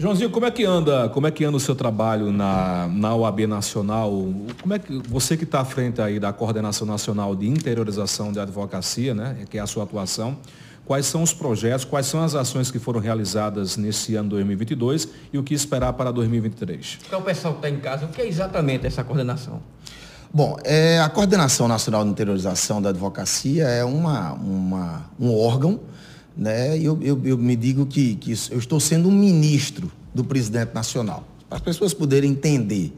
Joãozinho, como é que anda, como é que anda o seu trabalho na, na UAB Nacional? Como é que você que está à frente aí da Coordenação Nacional de Interiorização de Advocacia, né, que é a sua atuação, quais são os projetos, quais são as ações que foram realizadas nesse ano 2022 e o que esperar para 2023? Então, o pessoal que está em casa, o que é exatamente essa coordenação? Bom, é, a Coordenação Nacional de Interiorização da Advocacia é uma, uma um órgão né, eu, eu, eu me digo que, que eu estou sendo um ministro do presidente nacional. Para as pessoas poderem entender,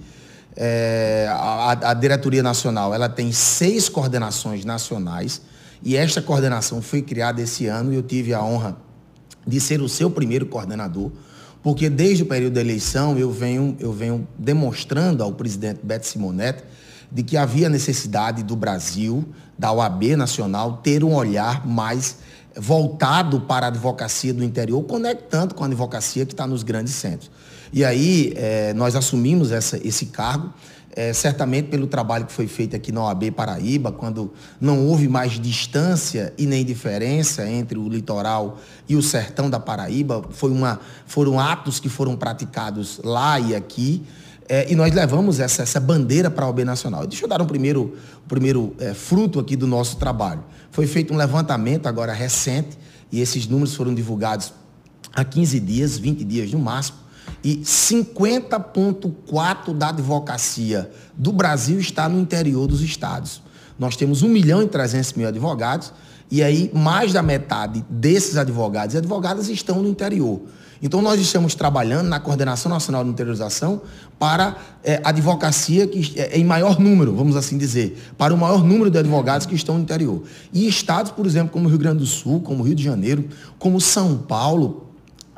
é, a, a diretoria nacional ela tem seis coordenações nacionais e esta coordenação foi criada esse ano e eu tive a honra de ser o seu primeiro coordenador, porque desde o período da eleição eu venho, eu venho demonstrando ao presidente Beto Simonetti de que havia necessidade do Brasil, da OAB Nacional, ter um olhar mais voltado para a advocacia do interior, conectando com a advocacia que está nos grandes centros. E aí é, nós assumimos essa, esse cargo, é, certamente pelo trabalho que foi feito aqui na OAB Paraíba, quando não houve mais distância e nem diferença entre o litoral e o sertão da Paraíba, foi uma, foram atos que foram praticados lá e aqui. É, e nós levamos essa, essa bandeira para a OB Nacional. Deixa eu dar um primeiro, um primeiro é, fruto aqui do nosso trabalho. Foi feito um levantamento agora recente, e esses números foram divulgados há 15 dias, 20 dias no máximo, e 50,4% da advocacia do Brasil está no interior dos estados. Nós temos 1 milhão e 300 mil advogados, e aí, mais da metade desses advogados e advogadas estão no interior. Então, nós estamos trabalhando na Coordenação Nacional de Interiorização para é, advocacia que é, em maior número, vamos assim dizer, para o maior número de advogados que estão no interior. E estados, por exemplo, como o Rio Grande do Sul, como o Rio de Janeiro, como São Paulo,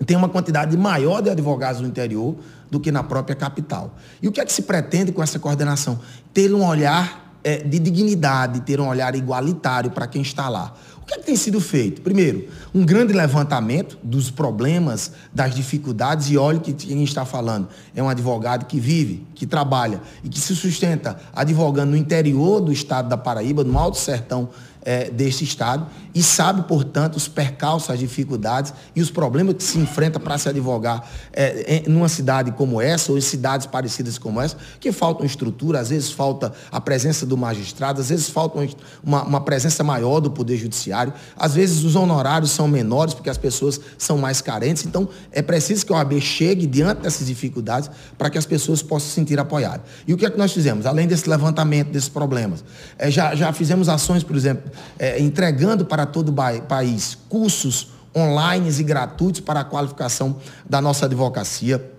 tem uma quantidade maior de advogados no interior do que na própria capital. E o que é que se pretende com essa coordenação? Ter um olhar é, de dignidade, ter um olhar igualitário para quem está lá. O que, é que tem sido feito? Primeiro, um grande levantamento dos problemas, das dificuldades, e olha o que quem está falando. É um advogado que vive, que trabalha e que se sustenta advogando no interior do estado da Paraíba, no Alto Sertão é, deste Estado e sabe, portanto, os percalços, as dificuldades e os problemas que se enfrenta para se advogar é, em, numa cidade como essa ou em cidades parecidas como essa, que faltam estrutura, às vezes falta a presença do magistrado, às vezes falta uma, uma presença maior do Poder Judiciário, às vezes os honorários são menores porque as pessoas são mais carentes. Então, é preciso que a OAB chegue diante dessas dificuldades para que as pessoas possam se sentir apoiadas. E o que é que nós fizemos? Além desse levantamento desses problemas, é, já, já fizemos ações, por exemplo, é, entregando para todo o país cursos online e gratuitos para a qualificação da nossa advocacia.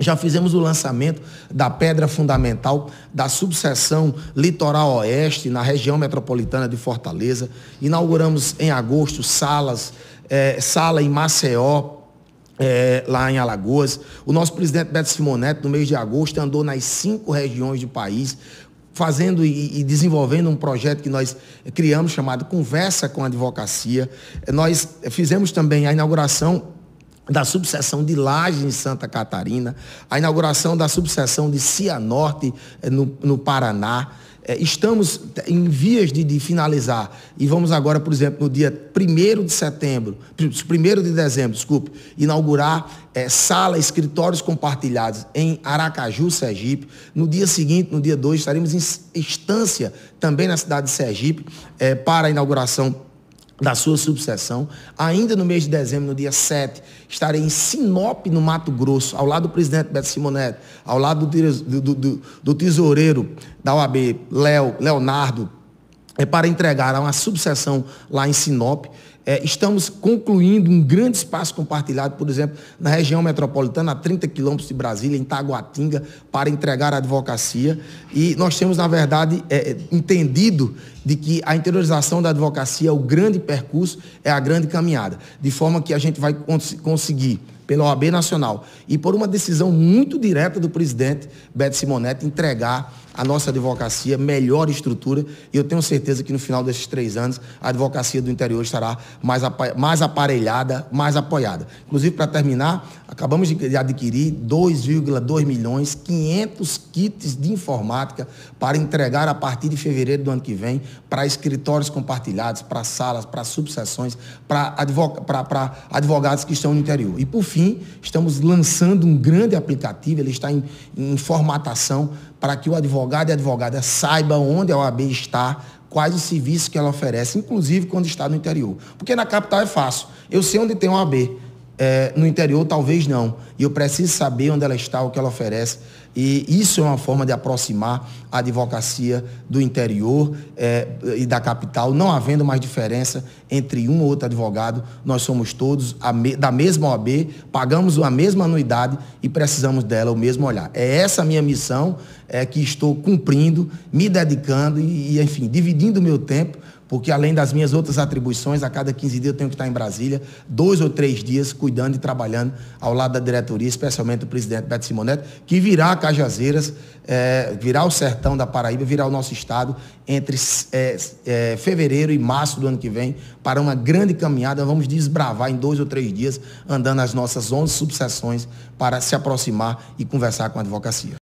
Já fizemos o lançamento da pedra fundamental da subseção Litoral Oeste, na região metropolitana de Fortaleza. Inauguramos em agosto salas, é, sala em Maceió, é, lá em Alagoas. O nosso presidente Beto Simonetti, no mês de agosto, andou nas cinco regiões do país, fazendo e, desenvolvendo um projeto que nós criamos chamado Conversa com a Advocacia. Nós fizemos também a inauguração da subseção de Laje em Santa Catarina, a inauguração da subseção de Cianorte eh, no, no Paraná. É, estamos em vias de, de, finalizar e vamos agora, por exemplo, no dia 1 de setembro, 1 de dezembro, desculpe, inaugurar é, sala, escritórios compartilhados em Aracaju, Sergipe. No dia seguinte, no dia 2, estaremos em instância também na cidade de Sergipe é, para a inauguração da sua subseção. Ainda no mês de dezembro, no dia 7, estarei em Sinop, no Mato Grosso, ao lado do presidente Beto Simonetti, ao lado do, do, do, do tesoureiro da OAB, Léo, Leonardo é para entregar a uma subseção lá em Sinop. É, estamos concluindo um grande espaço compartilhado, por exemplo, na região metropolitana, a 30 quilômetros de Brasília, em Taguatinga, para entregar a advocacia. E nós temos, na verdade, é, é entendido de que a interiorização da advocacia, é o grande percurso, é a grande caminhada, de forma que a gente vai cons conseguir pela OAB Nacional e por uma decisão muito direta do presidente Beto Simonetti entregar a nossa advocacia, melhor estrutura, e eu tenho certeza que no final desses três anos a advocacia do interior estará mais, mais aparelhada, mais apoiada. Inclusive, para terminar, acabamos de adquirir 2,2 milhões 500 kits de informática para entregar a partir de fevereiro do ano que vem para escritórios compartilhados, para salas, para subseções, para advog advogados que estão no interior. E, por fim, estamos lançando um grande aplicativo, ele está em, em formatação para que o advogado e a advogada saiba onde a OAB está, quais os serviços que ela oferece, inclusive quando está no interior. Porque na capital é fácil. Eu sei onde tem OAB. É, no interior, talvez não. E eu preciso saber onde ela está, o que ela oferece. E isso é uma forma de aproximar a advocacia do interior é, e da capital, não havendo mais diferença entre um ou outro advogado. Nós somos todos me, da mesma OAB, pagamos a mesma anuidade e precisamos dela, o mesmo olhar. É essa minha missão é, que estou cumprindo, me dedicando e, e enfim, dividindo o meu tempo porque além das minhas outras atribuições, a cada 15 dias eu tenho que estar em Brasília, dois ou três dias cuidando e trabalhando ao lado da diretoria, especialmente o presidente Beto Simonetti, que virá a Cajazeiras, é, virá o sertão da Paraíba, virá o nosso estado entre é, é, fevereiro e março do ano que vem para uma grande caminhada. Vamos desbravar em dois ou três dias, andando as nossas 11 subseções para se aproximar e conversar com a advocacia.